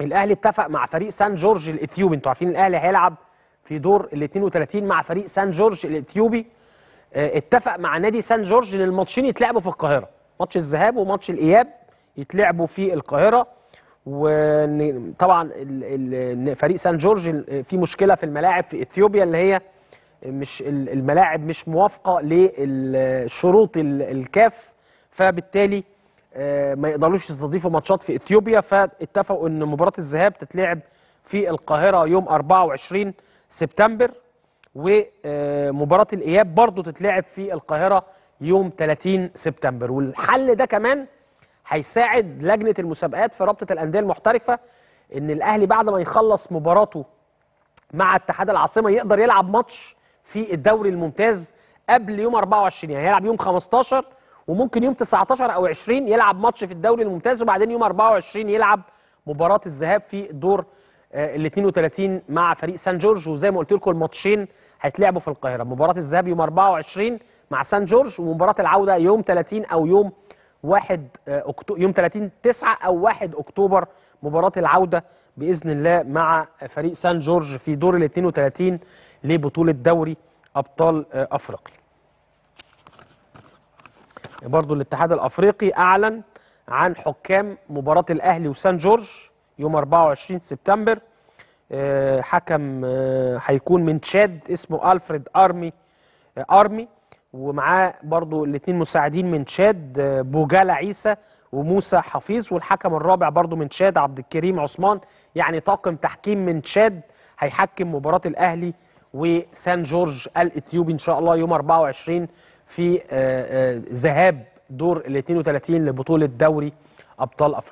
الاهلي اتفق مع فريق سان جورج الاثيوبي انتوا عارفين الاهلي هيلعب في دور ال 32 مع فريق سان جورج الاثيوبي آه، اتفق مع نادي سان جورج ان الماتشين يتلعبوا في القاهره ماتش الذهاب وماتش الاياب يتلعبوا في القاهره وطبعا فريق سان جورج في مشكله في الملاعب في اثيوبيا اللي هي مش الملاعب مش موافقه للشروط الكاف فبالتالي آه، ما يقدروش يستضيفوا ماتشات في اثيوبيا فاتفقوا ان مباراه الذهاب تتلعب في القاهره يوم 24 سبتمبر ومباراه الاياب برضو تتلعب في القاهره يوم 30 سبتمبر والحل ده كمان هيساعد لجنه المسابقات في رابطه الانديه المحترفه ان الاهلي بعد ما يخلص مباراته مع اتحاد العاصمه يقدر يلعب ماتش في الدوري الممتاز قبل يوم 24 يعني هيلعب يوم 15 وممكن يوم 19 او 20 يلعب ماتش في الدوري الممتاز وبعدين يوم 24 يلعب مباراه الذهاب في دور آه، ال 32 مع فريق سان جورج وزي ما قلت لكم الماتشين هيتلعبوا في القاهره مباراه الذهاب يوم 24 مع سان جورج ومباراه العوده يوم 30 او يوم 1 آه، اكتوبر يوم 30 9 او 1 اكتوبر مباراه العوده باذن الله مع فريق سان جورج في دور ال 32 لبطوله دوري ابطال آه، افريقيا برضو الاتحاد الافريقي اعلن عن حكام مباراه الاهلي وسان جورج يوم 24 سبتمبر آه، حكم آه، هيكون من تشاد اسمه الفريد ارمي آه، ارمي ومعاه برضو الاثنين مساعدين من تشاد بوجالا عيسى وموسى حفيظ والحكم الرابع برضو من تشاد عبد الكريم عثمان يعني طاقم تحكيم من تشاد هيحكم مباراه الاهلي وسان جورج الاثيوبي ان شاء الله يوم 24 في آه، آه، ذهاب دور ال 32 لبطوله دوري ابطال افريقيا